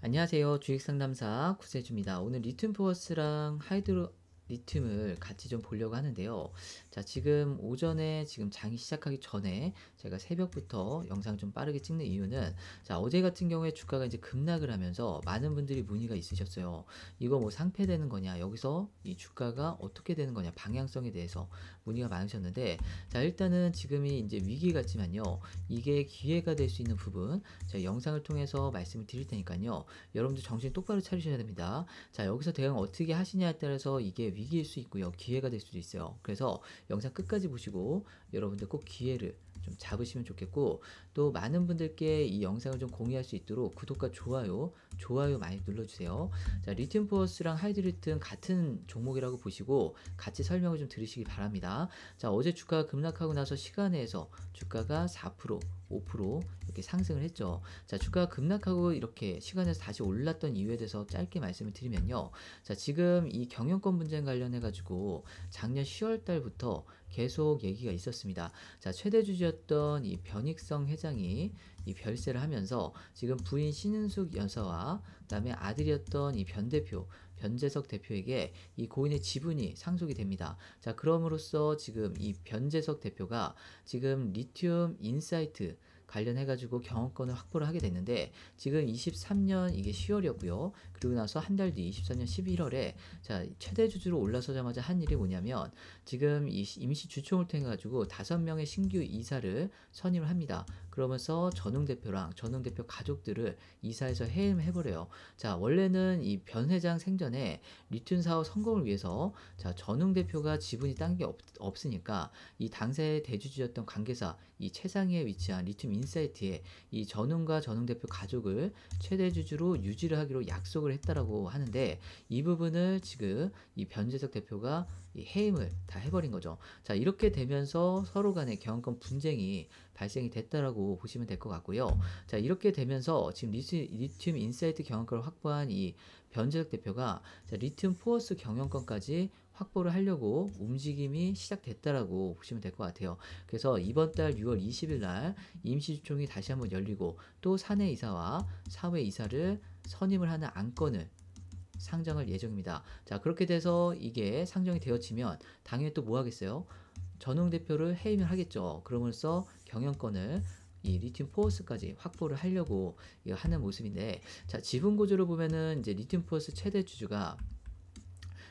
안녕하세요. 주식상담사 구세주입니다. 오늘 리튬 포워스랑 하이드로 리틈을 같이 좀 보려고 하는데요. 자, 지금 오전에 지금 장이 시작하기 전에 제가 새벽부터 영상 좀 빠르게 찍는 이유는 자, 어제 같은 경우에 주가가 이제 급락을 하면서 많은 분들이 문의가 있으셨어요. 이거 뭐 상패되는 거냐? 여기서 이 주가가 어떻게 되는 거냐? 방향성에 대해서 문의가 많으셨는데 자, 일단은 지금이 이제 위기 같지만요. 이게 기회가 될 수 있는 부분 제가 영상을 통해서 말씀을 드릴 테니까요. 여러분들 정신 똑바로 차리셔야 됩니다. 자, 여기서 대응 어떻게 하시냐에 따라서 이게 위기일 수 있고요. 기회가 될 수도 있어요. 그래서 영상 끝까지 보시고 여러분들 꼭 기회를 좀 잡으시면 좋겠고 또 많은 분들께 이 영상을 좀 공유할 수 있도록 구독과 좋아요 좋아요 많이 눌러주세요 자 리튬 포스랑 하이드리튼 같은 종목이라고 보시고 같이 설명을 좀 들으시기 바랍니다 자 어제 주가 급락하고 나서 시간에서 주가가 4% 5% 이렇게 상승을 했죠. 자, 주가 급락하고 이렇게 시간에서 다시 올랐던 이유에 대해서 짧게 말씀을 드리면요. 자, 지금 이 경영권 분쟁 관련해 가지고 작년 10월 달부터 계속 얘기가 있었습니다. 자, 최대 주주였던 이 변익성 회장이 이 별세를 하면서 지금 부인 신은숙 여사와 그다음에 아들이었던 이변 대표 변재석 대표에게 이 고인의 지분이 상속이 됩니다. 자, 그럼으로써 지금 이 변재석 대표가 지금 리튬 인사이트 관련해가지고 경험권을 확보를 하게 됐는데 지금 23년 이게 10월이었고요. 그리고 나서 한 달 뒤 23년 11월에 자 최대 주주로 올라서자마자 한 일이 뭐냐면 지금 임시 주총을 통해 가지고 다섯 명의 신규 이사를 선임을 합니다. 그러면서 전웅 대표랑 전웅 대표 가족들을 이사에서 해임해 버려요. 자 원래는 이 변 회장 생전에 리튬 사업 성공을 위해서 자 전웅 대표가 지분이 딴 게 없으니까 이 당세 대주주였던 관계사 이 최상위에 위치한 리튬 인사이트에 이 전웅과 전웅 대표 가족을 최대 주주로 유지를 하기로 약속을 했다라고 하는데 이 부분을 지금 이 변재석 대표가 이 해임을 다 해버린 거죠. 자 이렇게 되면서 서로 간의 경영권 분쟁이 발생이 됐다라고 보시면 될 것 같고요. 자 이렇게 되면서 지금 리튬 인사이트 경영권을 확보한 이 변재석 대표가 자, 리튬 포어스 경영권까지 확보를 하려고 움직임이 시작됐다라고 보시면 될 것 같아요. 그래서 이번 달 6월 20일 날 임시주총이 다시 한번 열리고 또 사내 이사와 사회 이사를 선임을 하는 안건을 상정할 예정입니다. 자, 그렇게 돼서 이게 상정이 되어지면 당연히 또 뭐 하겠어요? 전용 대표를 해임을 하겠죠. 그러면서 경영권을 이 리튬 포스까지 확보를 하려고 하는 모습인데, 자, 지분 구조를 보면은 이제 리튬 포스 최대 주주가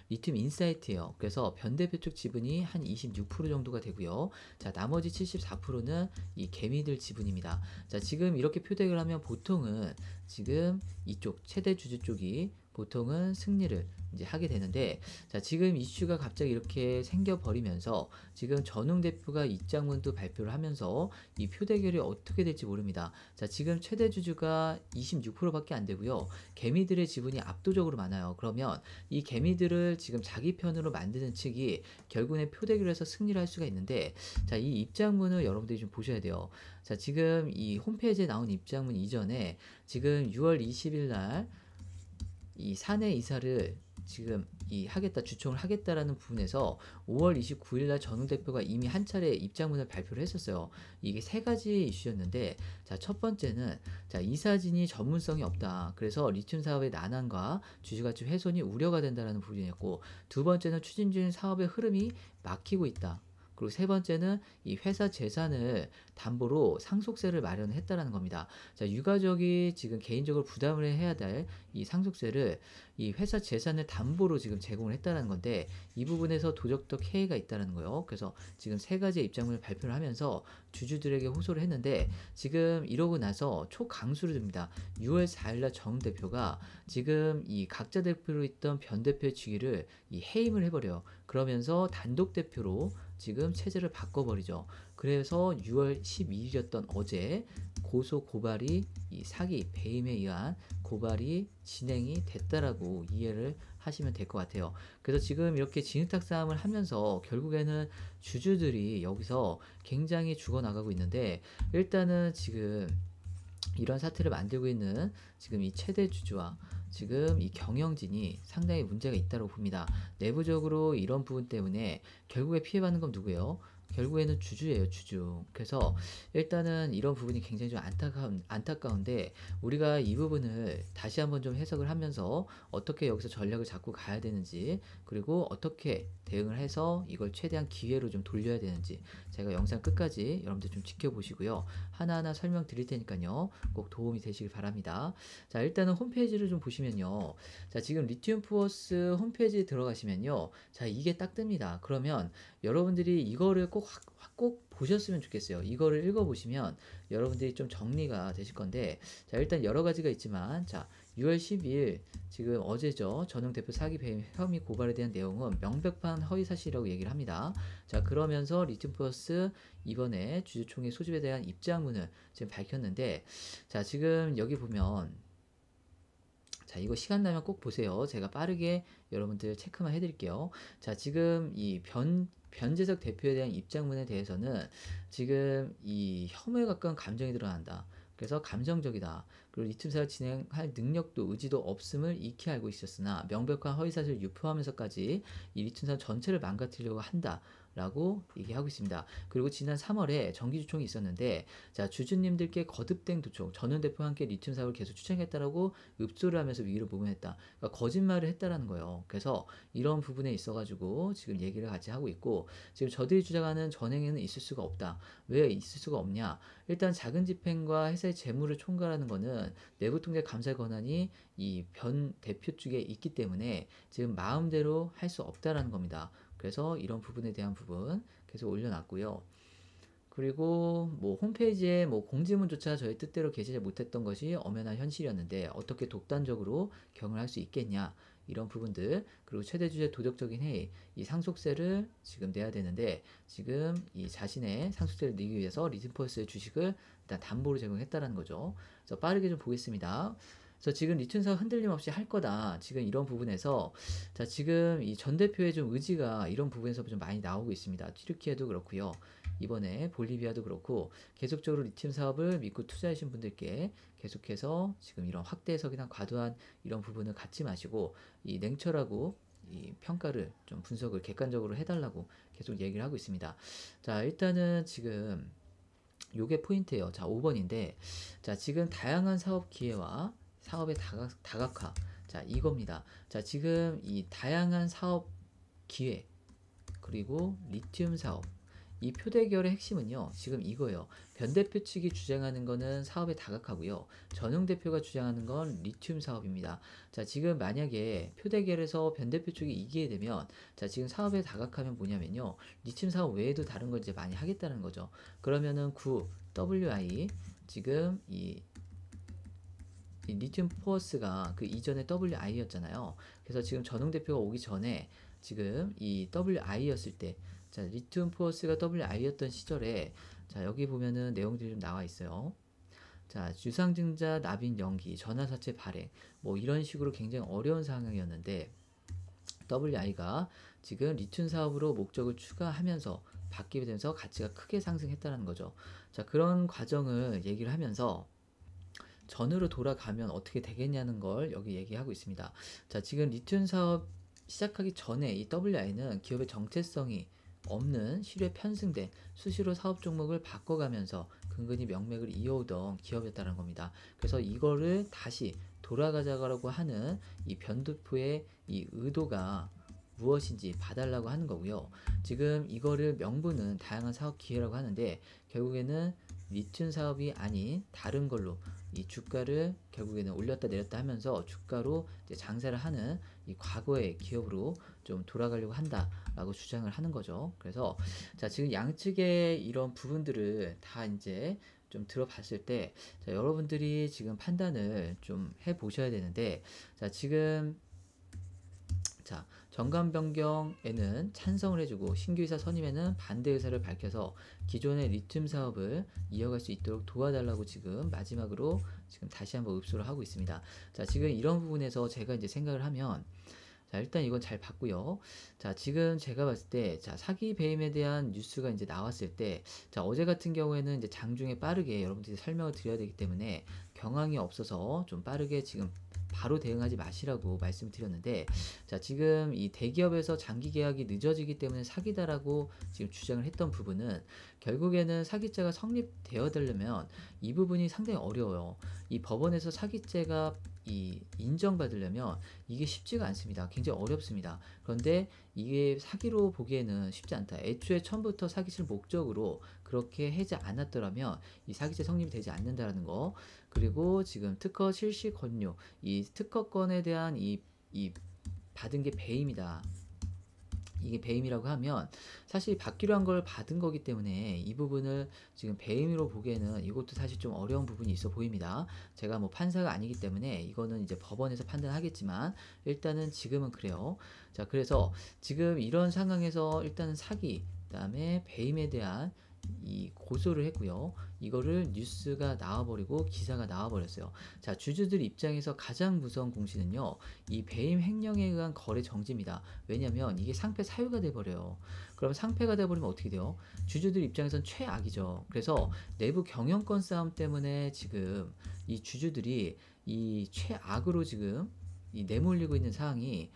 리튬 인사이트예요. 그래서 변대표 쪽 지분이 한 26% 정도가 되고요. 자, 나머지 74%는 이 개미들 지분입니다. 자, 지금 이렇게 표대를 하면 보통은 지금 이쪽 최대 주주 쪽이 보통은 승리를 이제 하게 되는데 자 지금 이슈가 갑자기 이렇게 생겨버리면서 지금 전웅 대표가 입장문도 발표를 하면서 이 표 대결이 어떻게 될지 모릅니다. 자 지금 최대 주주가 26%밖에 안 되고요. 개미들의 지분이 압도적으로 많아요. 그러면 이 개미들을 지금 자기 편으로 만드는 측이 결국에 표 대결에서 승리를 할 수가 있는데 자 이 입장문을 여러분들이 좀 보셔야 돼요. 자 지금 이 홈페이지에 나온 입장문 이전에 지금 6월 20일 날 이 사내 이사를 지금 이 하겠다 주총을 하겠다라는 부분에서 5월 29일 날 전웅 대표가 이미 한 차례 입장문을 발표를 했었어요. 이게 세 가지 이슈였는데 자, 첫 번째는 자, 이사진이 전문성이 없다. 그래서 리튬 사업의 난항과 주주 가치 훼손이 우려가 된다라는 부분이었고 두 번째는 추진 중인 사업의 흐름이 막히고 있다. 그리고 세 번째는 이 회사 재산을 담보로 상속세를 마련했다라는 겁니다. 자, 유가족이 지금 개인적으로 부담을 해야 될 이 상속세를 이 회사 재산을 담보로 지금 제공을 했다라는 건데 이 부분에서 도덕적 해이가 있다는 거예요. 그래서 지금 세 가지의 입장문을 발표를 하면서 주주들에게 호소를 했는데 지금 이러고 나서 초강수를 듭니다. 6월 4일날 정 대표가 지금 이 각자 대표로 있던 변 대표의 직위를 이 해임을 해버려요. 그러면서 단독 대표로 지금 체제를 바꿔버리죠. 그래서 6월 12일이었던 어제 고소 고발이 이 사기 배임에 의한 고발이 진행이 됐다라고 이해를 하시면 될 것 같아요. 그래서 지금 이렇게 진흙탕 싸움을 하면서 결국에는 주주들이 여기서 굉장히 죽어나가고 있는데 일단은 지금 이런 사태를 만들고 있는 지금 이 최대 주주와 지금 이 경영진이 상당히 문제가 있다고 봅니다. 내부적으로 이런 부분 때문에 결국에 피해받는 건 누구예요? 결국에는 주주예요, 주주. 그래서 일단은 이런 부분이 굉장히 좀 안타까운, 안타까운데 우리가 이 부분을 다시 한번 좀 해석을 하면서 어떻게 여기서 전략을 잡고 가야 되는지 그리고 어떻게 대응을 해서 이걸 최대한 기회로 좀 돌려야 되는지 제가 영상 끝까지 여러분들 좀 지켜보시고요. 하나하나 설명드릴 테니까요. 꼭 도움이 되시길 바랍니다. 자, 일단은 홈페이지를 좀 보시면요. 자, 지금 리튬 플어스 홈페이지 에 들어가시면요. 자, 이게 딱 뜹니다. 그러면 여러분들이 이거를 꼭, 확꼭 보셨으면 좋겠어요. 이거를 읽어보시면 여러분들이 좀 정리가 되실 건데, 자, 일단 여러 가지가 있지만, 자, 6월 12일 지금 어제죠. 전용 대표 사기 혐의 고발에 대한 내용은 명백한 허위 사실이라고 얘기를 합니다. 자 그러면서 리튬 플러스 이번에 주주총회 소집에 대한 입장문을 지금 밝혔는데 자 지금 여기 보면 자 이거 시간 나면 꼭 보세요. 제가 빠르게 여러분들 체크만 해드릴게요. 자 지금 이 변 변재석 대표에 대한 입장문에 대해서는 지금 이혐의에 가까운 감정이 드러난다. 그래서 감정적이다. 그리고 이투사를 진행할 능력도 의지도 없음을 익히 알고 있었으나 명백한 허위사실을 유포하면서까지 이 리춘사 전체를 망가뜨리려고 한다. 라고 얘기하고 있습니다. 그리고 지난 3월에 정기주총이 있었는데 자 주주님들께 거듭된 도총 전현 대표와 함께 리튬 사업을 계속 추천했다라고 읍소를 하면서 위기를 모면했다. 그러니까 거짓말을 했다라는 거예요. 그래서 이런 부분에 있어가지고 지금 얘기를 같이 하고 있고 지금 저들이 주장하는 전행에는 있을 수가 없다. 왜 있을 수가 없냐? 일단 작은 집행과 회사의 재물을 총괄하는 거는 내부통제 감사 권한이 이 변 대표 쪽에 있기 때문에 지금 마음대로 할 수 없다라는 겁니다. 그래서 이런 부분에 대한 부분 계속 올려놨고요. 그리고 뭐 홈페이지에 뭐 공지문조차 저의 뜻대로 게시를 못했던 것이 엄연한 현실이었는데 어떻게 독단적으로 경을 할 수 있겠냐 이런 부분들 그리고 최대 주의 도덕적인 해이 이 상속세를 지금 내야 되는데 지금 이 자신의 상속세를 내기 위해서 리즈퍼스의 주식을 일단 담보로 제공했다라는 거죠. 그래서 빠르게 좀 보겠습니다. 그래서 지금 리춘사가 흔들림 없이 할 거다. 지금 이런 부분에서 자 지금 이 전 대표의 좀 의지가 이런 부분에서 좀 많이 나오고 있습니다. 튀르키에도 그렇고요. 이번에 볼리비아도 그렇고 계속적으로 리튬 사업을 믿고 투자하신 분들께 계속해서 지금 이런 확대 해석이나 과도한 이런 부분을 갖지 마시고 이 냉철하고 이 평가를 좀 분석을 객관적으로 해달라고 계속 얘기를 하고 있습니다. 자, 일단은 지금 요게 포인트예요. 자, 5번인데 자, 지금 다양한 사업 기회와 사업의 다각, 다각화. 자, 이겁니다. 자, 지금 이 다양한 사업 기회, 그리고 리튬 사업. 이 표대결의 핵심은요, 지금 이거예요. 변 대표 측이 주장하는 거는 사업에 다각화고요. 전용 대표가 주장하는 건 리튬 사업입니다. 자, 지금 만약에 표대결에서 변 대표 측이 이기게 되면, 자, 지금 사업에 다각화면 뭐냐면요, 리튬 사업 외에도 다른 걸 이제 많이 하겠다는 거죠. 그러면은 9, WI, 지금 이 리튬 포어스가 그 이전에 WI였잖아요. 그래서 지금 전웅 대표가 오기 전에 지금 이 WI였을 때, 자, 리튬 포어스가 WI였던 시절에, 자, 여기 보면은 내용들이 좀 나와 있어요. 자, 주상증자, 납인 연기, 전화사채 발행, 뭐 이런 식으로 굉장히 어려운 상황이었는데, WI가 지금 리튬 사업으로 목적을 추가하면서 바뀌게 되면서 가치가 크게 상승했다는 거죠. 자, 그런 과정을 얘기를 하면서 전으로 돌아가면 어떻게 되겠냐는 걸 여기 얘기하고 있습니다. 자, 지금 리튬 사업 시작하기 전에 이 WI는 기업의 정체성이 없는 실외 편승된 수시로 사업 종목을 바꿔가면서 근근히 명맥을 이어오던 기업이었다는 겁니다. 그래서 이거를 다시 돌아가자고 하는 이 변두프의 이 의도가 무엇인지 봐달라고 하는 거고요. 지금 이거를 명분은 다양한 사업 기회라고 하는데 결국에는 리튬 사업이 아닌 다른 걸로 이 주가를 결국에는 올렸다 내렸다 하면서 주가로 장사를 하는 이 과거의 기업으로 좀 돌아가려고 한다라고 주장을 하는 거죠. 그래서 자 지금 양측의 이런 부분들을 다 이제 좀 들어봤을 때 자, 여러분들이 지금 판단을 좀 해 보셔야 되는데 자 지금 자 정관 변경에는 찬성을 해주고 신규 이사 선임에는 반대 의사를 밝혀서 기존의 리튬 사업을 이어갈 수 있도록 도와달라고 지금 마지막으로 지금 다시 한번 읍소를 하고 있습니다. 자, 지금 이런 부분에서 제가 이제 생각을 하면 자, 일단 이건 잘 봤고요. 자, 지금 제가 봤을 때, 자, 사기 배임에 대한 뉴스가 이제 나왔을 때, 자, 어제 같은 경우에는 이제 장중에 빠르게 여러분들이 설명을 드려야 되기 때문에 경황이 없어서 좀 빠르게 지금 바로 대응하지 마시라고 말씀드렸는데 자 지금 이 대기업에서 장기 계약이 늦어지기 때문에 사기다라고 지금 주장을 했던 부분은 결국에는 사기죄가 성립되어 되려면 이 부분이 상당히 어려워요. 이 법원에서 사기죄가 이 인정받으려면 이게 쉽지가 않습니다. 굉장히 어렵습니다. 그런데 이게 사기로 보기에는 쉽지 않다. 애초에 처음부터 사기칠 목적으로 그렇게 하지 않았더라면 이 사기죄 성립이 되지 않는다라는 거. 그리고 지금 특허 실시 권유, 이 특허권에 대한 이, 이 받은 게 배임이다. 이게 배임이라고 하면 사실 받기로 한 걸 받은 거기 때문에 이 부분을 지금 배임으로 보기에는 이것도 사실 좀 어려운 부분이 있어 보입니다. 제가 뭐 판사가 아니기 때문에 이거는 이제 법원에서 판단하겠지만 일단은 지금은 그래요. 자, 그래서 지금 이런 상황에서 일단은 사기, 그다음에 배임에 대한 이 고소를 했고요. 이거를 뉴스가 나와버리고 기사가 나와버렸어요. 자, 주주들 입장에서 가장 무서운 공시는요. 이 배임 횡령에 의한 거래 정지입니다. 왜냐면 이게 상패 사유가 돼버려요. 그럼 상패가 돼버리면 어떻게 돼요? 주주들 입장에선 최악이죠. 그래서 내부 경영권 싸움 때문에 지금 이 주주들이 이 최악으로 지금 이 내몰리고 있는 상황이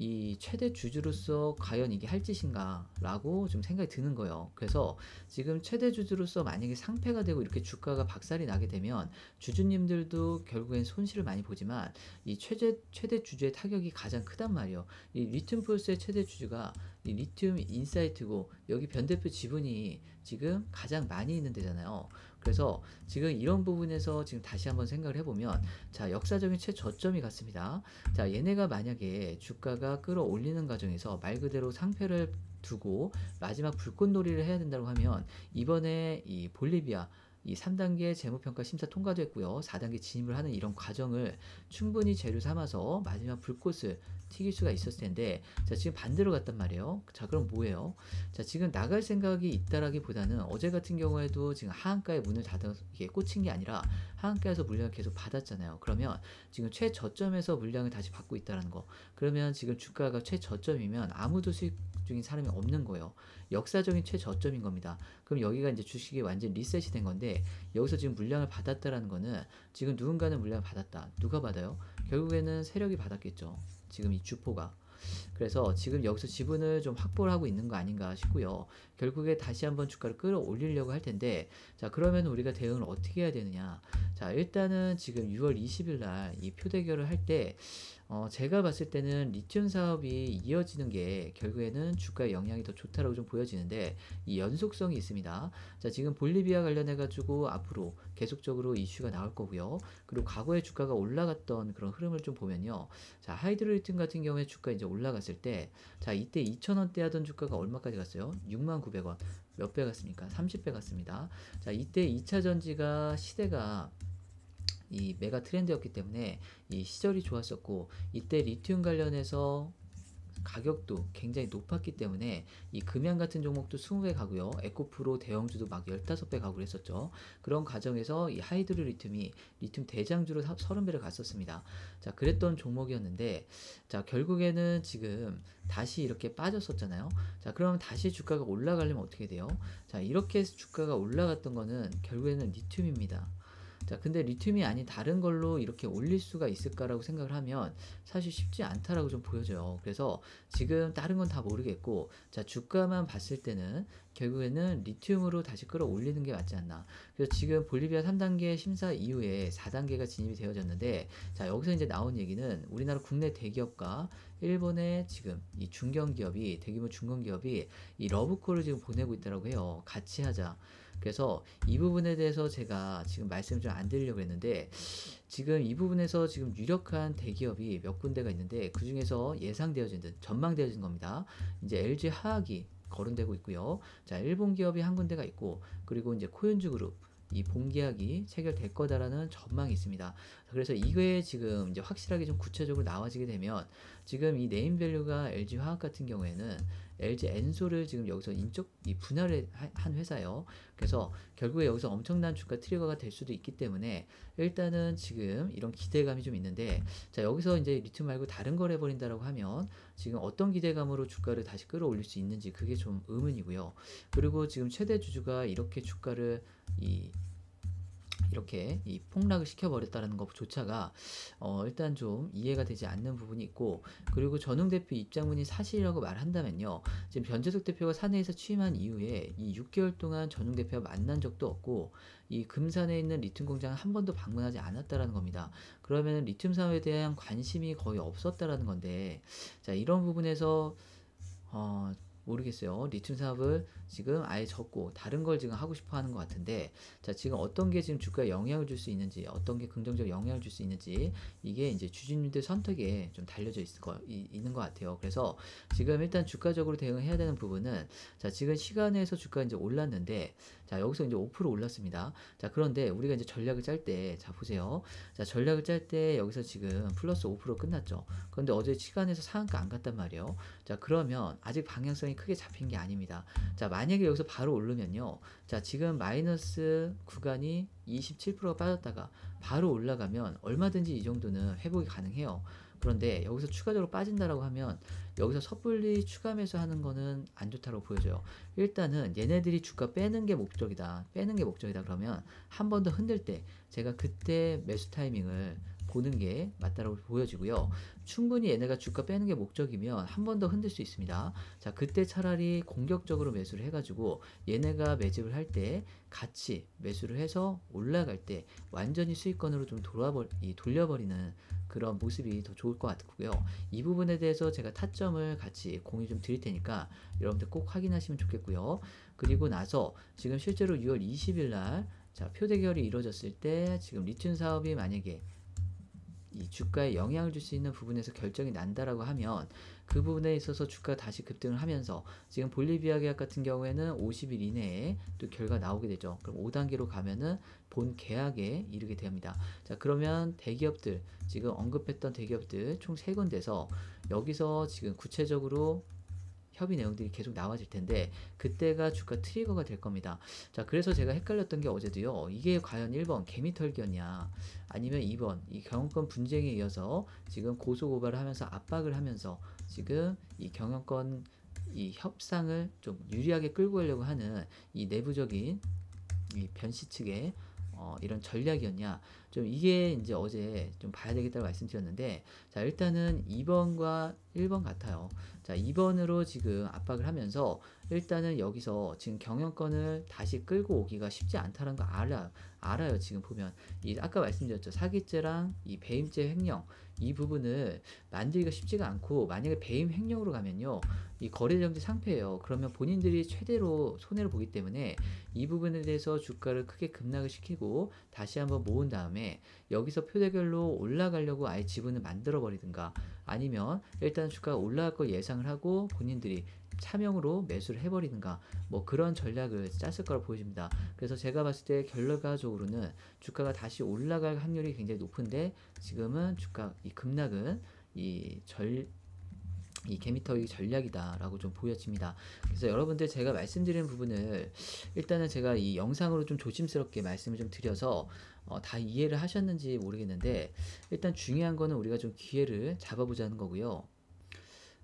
이 최대 주주로서 과연 이게 할 짓인가 라고 좀 생각이 드는 거예요. 그래서 지금 최대 주주로서 만약에 상패가 되고 이렇게 주가가 박살이 나게 되면 주주님들도 결국엔 손실을 많이 보지만 이 최대, 최대 주주의 타격이 가장 크단 말이에요. 이 리튬 폴스의 최대 주주가 이 리튬 인사이트고 여기 변 대표 지분이 지금 가장 많이 있는 데잖아요. 그래서 지금 이런 부분에서 지금 다시 한번 생각을 해보면 자 역사적인 최저점이 같습니다. 자 얘네가 만약에 주가가 끌어올리는 과정에서 말 그대로 상패를 두고 마지막 불꽃놀이를 해야 된다고 하면 이번에 이 볼리비아 이 3단계 재무평가 심사 통과됐고요 4단계 진입을 하는 이런 과정을 충분히 재료 삼아서 마지막 불꽃을 튀길 수가 있었을 텐데 자 지금 반대로 갔단 말이에요. 자 그럼 뭐예요? 자 지금 나갈 생각이 있다라기보다는 어제 같은 경우에도 지금 하한가에 문을 닫은게 꽂힌 게 아니라 하한가에서 물량을 계속 받았잖아요. 그러면 지금 최저점에서 물량을 다시 받고 있다라는 거. 그러면 지금 주가가 최저점이면 아무도 수익 중인 사람이 없는 거예요. 역사적인 최저점인 겁니다. 그럼 여기가 이제 주식이 완전 리셋이 된 건데 여기서 지금 물량을 받았다라는 거는 지금 누군가는 물량을 받았다. 누가 받아요? 결국에는 세력이 받았겠죠. 지금 이 주포가. 그래서 지금 여기서 지분을 좀 확보를 하고 있는 거 아닌가 싶고요. 결국에 다시 한번 주가를 끌어올리려고 할 텐데, 자, 그러면 우리가 대응을 어떻게 해야 되느냐. 자, 일단은 지금 6월 20일 날 이 표대결을 할 때, 어, 제가 봤을 때는 리튬 사업이 이어지는 게 결국에는 주가의 영향이 더 좋다라고 좀 보여지는데 이 연속성이 있습니다. 자, 지금 볼리비아 관련해 가지고 앞으로 계속적으로 이슈가 나올 거고요. 그리고 과거에 주가가 올라갔던 그런 흐름을 좀 보면요. 자, 하이드로리튬 같은 경우에 주가 이제 올라갔을 때 자, 이때 2,000원대 하던 주가가 얼마까지 갔어요? 6만9 0원 몇 배 갔습니까? 30배 갔습니다. 자, 이때 2차 전지가 시대가 이 메가 트렌드였기 때문에 이 시절이 좋았었고 이때 리튬 관련해서 가격도 굉장히 높았기 때문에 이 금양 같은 종목도 20배 가고요. 에코프로 대형주도 막 15배 가고 했었죠 그런 과정에서 이 하이드로 리튬이 리튬 대장주로 30배를 갔었습니다. 자, 그랬던 종목이었는데 자, 결국에는 지금 다시 이렇게 빠졌었잖아요. 자, 그러면 다시 주가가 올라가려면 어떻게 돼요? 자, 이렇게 해서 주가가 올라갔던 거는 결국에는 리튬입니다. 자, 근데 리튬이 아닌 다른 걸로 이렇게 올릴 수가 있을까라고 생각을 하면 사실 쉽지 않다라고 좀 보여져요. 그래서 지금 다른 건 다 모르겠고, 자, 주가만 봤을 때는 결국에는 리튬으로 다시 끌어올리는 게 맞지 않나. 그래서 지금 볼리비아 3단계 심사 이후에 4단계가 진입이 되어졌는데, 자, 여기서 이제 나온 얘기는 우리나라 국내 대기업과 일본의 지금 이 중견기업이, 대규모 중견기업이 이 러브콜을 지금 보내고 있다라고 해요. 같이 하자. 그래서 이 부분에 대해서 제가 지금 말씀 을좀안 드리려고 했는데 지금 이 부분에서 지금 유력한 대기업이 몇 군데가 있는데 그 중에서 예상되어진 전망되어진 겁니다. 이제 LG 하악이 거론되고 있고요. 자, 일본 기업이 한 군데가 있고 그리고 이제 코현주 그룹 이봉계약이 체결될 거다라는 전망이 있습니다. 그래서 이게 지금 이제 확실하게 좀 구체적으로 나와지게 되면 지금 이 네임밸류가 LG 화학 같은 경우에는 LG 엔소를 지금 여기서 인적 이 분할을 한 회사예요. 그래서 결국에 여기서 엄청난 주가 트리거가 될 수도 있기 때문에 일단은 지금 이런 기대감이 좀 있는데 자 여기서 이제 리튬 말고 다른 걸 해버린다라고 하면 지금 어떤 기대감으로 주가를 다시 끌어올릴 수 있는지 그게 좀 의문이고요. 그리고 지금 최대 주주가 이렇게 주가를 이 이렇게 이 폭락을 시켜버렸다는 것조차가 어 일단 좀 이해가 되지 않는 부분이 있고 그리고 전웅 대표 입장문이 사실이라고 말한다면요 지금 변재석 대표가 사내에서 취임한 이후에 이 6개월 동안 전웅 대표와 만난 적도 없고 이 금산에 있는 리튬 공장 을한 번도 방문하지 않았다라는 겁니다. 그러면 리튬 사업에 대한 관심이 거의 없었다라는 건데 자 이런 부분에서 어 모르겠어요. 리튬 사업을 음. 지금 아예 접고 다른 걸 지금 하고 싶어 하는 것 같은데 자 지금 어떤 게 지금 주가에 영향을 줄 수 있는지 어떤 게 긍정적 영향을 줄 수 있는지 이게 이제 주주님들 선택에 좀 달려져 있을 거 이, 있는 것 같아요. 그래서 지금 일단 주가적으로 대응해야 되는 부분은 자 지금 시간에서 주가 이제 올랐는데 자, 여기서 이제 5% 올랐습니다. 자, 그런데 우리가 이제 전략을 짤 때, 자, 보세요. 자, 전략을 짤 때 여기서 지금 플러스 5% 끝났죠. 그런데 어제 시간에서 상한가 안 갔단 말이에요. 자, 그러면 아직 방향성이 크게 잡힌 게 아닙니다. 자, 만약에 여기서 바로 오르면요. 자, 지금 마이너스 구간이 27%가 빠졌다가 바로 올라가면 얼마든지 이 정도는 회복이 가능해요. 그런데 여기서 추가적으로 빠진다라고 하면 여기서 섣불리 추감해서하는 거는 안 좋다고 보여져요. 일단은 얘네들이 주가 빼는 게 목적이다. 빼는 게 목적이다. 그러면 한 번 더 흔들 때 제가 그때 매수 타이밍을 보는 게 맞다라고 보여지고요. 충분히 얘네가 주가 빼는 게 목적이면 한 번 더 흔들 수 있습니다. 자, 그때 차라리 공격적으로 매수를 해가지고 얘네가 매집을 할 때 같이 매수를 해서 올라갈 때 완전히 수익권으로 좀 돌아버, 이, 돌려버리는 그런 모습이 더 좋을 것 같고요. 이 부분에 대해서 제가 타점을 같이 공유 좀 드릴 테니까 여러분들 꼭 확인하시면 좋겠고요. 그리고 나서 지금 실제로 6월 20일 날 자, 표 대결이 이루어졌을 때 지금 리튬 사업이 만약에 이 주가에 영향을 줄 수 있는 부분에서 결정이 난다라고 하면 그 부분에 있어서 주가 다시 급등을 하면서 지금 볼리비아 계약 같은 경우에는 50일 이내에 또 결과 나오게 되죠. 그럼 5단계로 가면은 본 계약에 이르게 됩니다. 자, 그러면 대기업들 지금 언급했던 대기업들 총 3군데서 여기서 지금 구체적으로 협의 내용들이 계속 나와질 텐데 그때가 주가 트리거가 될 겁니다. 자, 그래서 제가 헷갈렸던 게 어제도요. 이게 과연 1번 개미털견이냐 아니면 2번 이 경영권 분쟁에 이어서 지금 고소 고발을 하면서 압박을 하면서 지금 이 경영권 이 협상을 좀 유리하게 끌고 가려고 하는 이 내부적인 이 변씨 측의 어, 이런 전략이었냐 좀 이게 이제 어제 좀 봐야 되겠다고 말씀드렸는데 자 일단은 2번과 1번 같아요 자 2번으로 지금 압박을 하면서 일단은 여기서 지금 경영권을 다시 끌고 오기가 쉽지 않다는 거알아 알아요 지금 보면 이 아까 말씀드렸죠 사기죄랑 이 배임죄 횡령 이 부분을 만들기가 쉽지가 않고 만약에 배임 횡령으로 가면요 이 거래정지 상태예요 그러면 본인들이 최대로 손해를 보기 때문에 이 부분에 대해서 주가를 크게 급락을 시키고 다시 한번 모은 다음에 여기서 표대결로 올라가려고 아예 지분을 만들어 버리든가 아니면 일단 주가가 올라갈 걸 예상을 하고 본인들이 차명으로 매수를 해버리는가 뭐 그런 전략을 짰을 거라 보여집니다. 그래서 제가 봤을 때 결과적으로는 주가가 다시 올라갈 확률이 굉장히 높은데 지금은 주가 이 급락은 이 절, 이 개미터기 전략이다라고 좀 보여집니다. 그래서 여러분들 제가 말씀드린 부분을 일단은 제가 이 영상으로 좀 조심스럽게 말씀을 좀 드려서 어, 다 이해를 하셨는지 모르겠는데 일단 중요한 거는 우리가 좀 기회를 잡아보자는 거고요.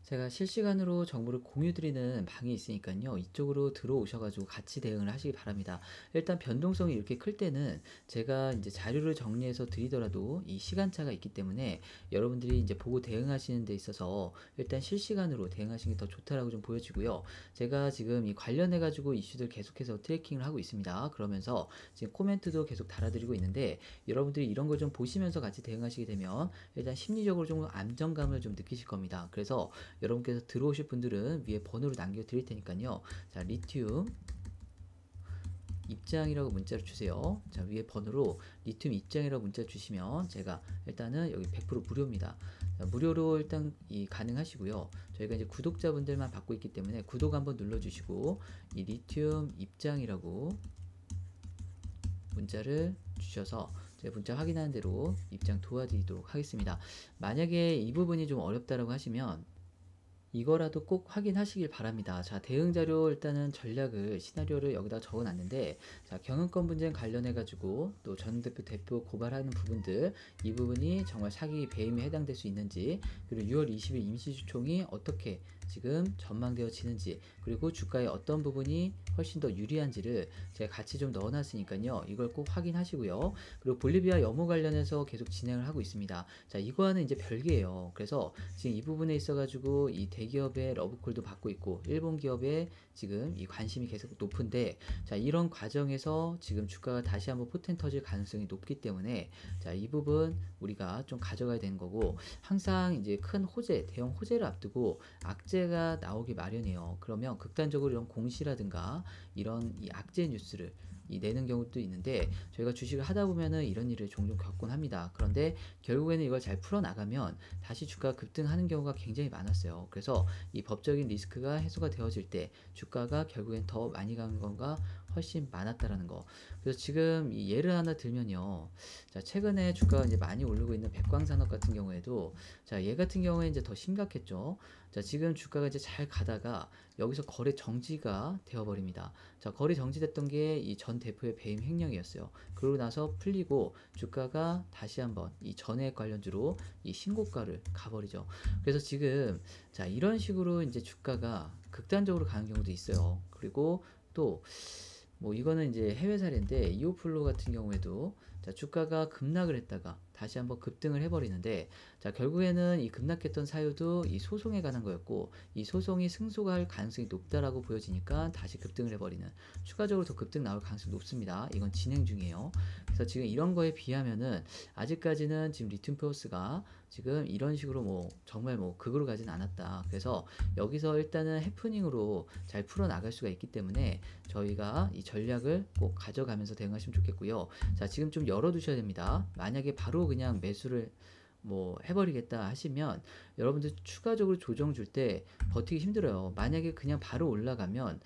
제가 실시간으로 정보를 공유드리는 방이 있으니까요. 이쪽으로 들어오셔가지고 같이 대응을 하시기 바랍니다. 일단 변동성이 이렇게 클 때는 제가 이제 자료를 정리해서 드리더라도 이 시간차가 있기 때문에 여러분들이 이제 보고 대응하시는 데 있어서 일단 실시간으로 대응하시는 게 더 좋다라고 좀 보여지고요. 제가 지금 이 관련해가지고 이슈들 계속해서 트래킹을 하고 있습니다. 그러면서 지금 코멘트도 계속 달아드리고 있는데 여러분들이 이런 걸 좀 보시면서 같이 대응하시게 되면 일단 심리적으로 좀 안정감을 좀 느끼실 겁니다. 그래서 여러분께서 들어오실 분들은 위에 번호를 남겨드릴 테니까요. 자, 리튬 입장이라고 문자를 주세요. 자, 위에 번호로 리튬 입장이라고 문자 주시면 제가 일단은 여기 100% 무료입니다. 자, 무료로 일단 이 가능하시고요. 저희가 이제 구독자분들만 받고 있기 때문에 구독 한번 눌러주시고 이 리튬 입장이라고 문자를 주셔서 제가 문자 확인하는 대로 입장 도와드리도록 하겠습니다. 만약에 이 부분이 좀 어렵다라고 하시면 이거라도 꼭 확인하시길 바랍니다. 자, 대응 자료 일단은 전략을 시나리오를 여기다 적어 놨는데 자, 경영권 분쟁 관련해 가지고 또 전 대표 대표 고발하는 부분들 이 부분이 정말 사기 배임에 해당될 수 있는지 그리고 6월 20일 임시주총이 어떻게 지금 전망되어지는지 그리고 주가의 어떤 부분이 훨씬 더 유리한지를 제가 같이 좀 넣어놨으니까요. 이걸 꼭 확인하시고요. 그리고 볼리비아 염호 관련해서 계속 진행을 하고 있습니다. 자, 이거와는 이제 별개예요. 그래서 지금 이 부분에 있어가지고 이 대기업의 러브콜도 받고 있고 일본 기업의 지금 이 관심이 계속 높은데 자, 이런 과정에서 지금 주가가 다시 한번 포텐 터질 가능성이 높기 때문에 자, 이 부분 우리가 좀 가져가야 되는 거고 항상 이제 큰 호재, 대형 호재를 앞두고 악재가 나오기 마련이에요. 그러면 보면 극단적으로 이런 공시라든가 이런 이 악재 뉴스를 이 내는 경우도 있는데 저희가 주식을 하다 보면은 이런 일을 종종 겪곤 합니다. 그런데 결국에는 이걸 잘 풀어나가면 다시 주가가 급등하는 경우가 굉장히 많았어요. 그래서 이 법적인 리스크가 해소가 되어질 때 주가가 결국엔 더 많이 가는 건가 훨씬 많았다라는 거. 그래서 지금 이 예를 하나 들면요. 자, 최근에 주가가 이제 많이 오르고 있는 백광산업 같은 경우에도 자, 얘 같은 경우에 이제 더 심각했죠. 자, 지금 주가가 이제 잘 가다가 여기서 거래 정지가 되어버립니다. 자, 거래 정지됐던 게 이 전 대표의 배임 횡령이었어요. 그러고 나서 풀리고 주가가 다시 한번 이 전액 관련주로 이 신고가를 가버리죠. 그래서 지금 자, 이런 식으로 이제 주가가 극단적으로 가는 경우도 있어요. 그리고 또뭐 이거는 이제 해외 사례인데 이오플로 같은 경우에도 자, 주가가 급락을 했다가 다시 한번 급등을 해버리는데 자, 결국에는 이 급락했던 사유도 이 소송에 관한 거였고 이 소송이 승소가 할 가능성이 높다라고 보여지니까 다시 급등을 해버리는 추가적으로 더 급등 나올 가능성이 높습니다. 이건 진행 중이에요. 그래서 지금 이런 거에 비하면은 아직까지는 지금 리튬 페오스가 지금 이런 식으로 뭐 정말 뭐 극으로 가진 않았다. 그래서 여기서 일단은 해프닝으로 잘 풀어나갈 수가 있기 때문에 저희가 이 전략을 꼭 가져가면서 대응하시면 좋겠고요. 자, 지금 좀 열어두셔야 됩니다. 만약에 바로 그냥 매수를 뭐 해버리겠다 하시면 여러분들 추가적으로 조정 줄 때 버티기 힘들어요. 만약에 그냥 바로 올라가면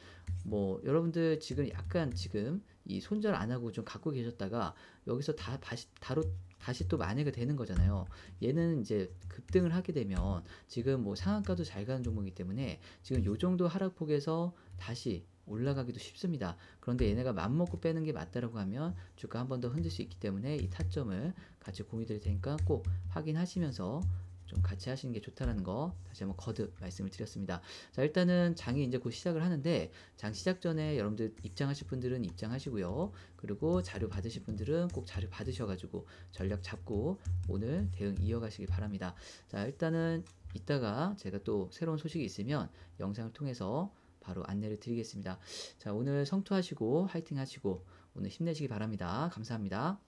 뭐 여러분들 지금 약간 지금 이 손절 안 하고 좀 갖고 계셨다가 여기서 다 다시 다로 다시 또 만회가 되는 거잖아요. 얘는 이제 급등을 하게 되면 지금 뭐 상한가도 잘 가는 종목이기 때문에 지금 요 정도 하락폭에서 다시 올라가기도 쉽습니다. 그런데 얘네가 맘먹고 빼는 게 맞다라고 하면 주가 한 번 더 흔들 수 있기 때문에 이 타점을 같이 공유 드릴 테니까 꼭 확인하시면서 좀 같이 하시는 게 좋다라는 거 다시 한번 거듭 말씀을 드렸습니다. 자, 일단은 장이 이제 곧 시작을 하는데 장 시작 전에 여러분들 입장하실 분들은 입장하시고요. 그리고 자료 받으실 분들은 꼭 자료 받으셔가지고 전략 잡고 오늘 대응 이어가시길 바랍니다. 자, 일단은 이따가 제가 또 새로운 소식이 있으면 영상을 통해서 바로 안내를 드리겠습니다. 자, 오늘 성투하시고 화이팅 하시고 오늘 힘내시기 바랍니다. 감사합니다.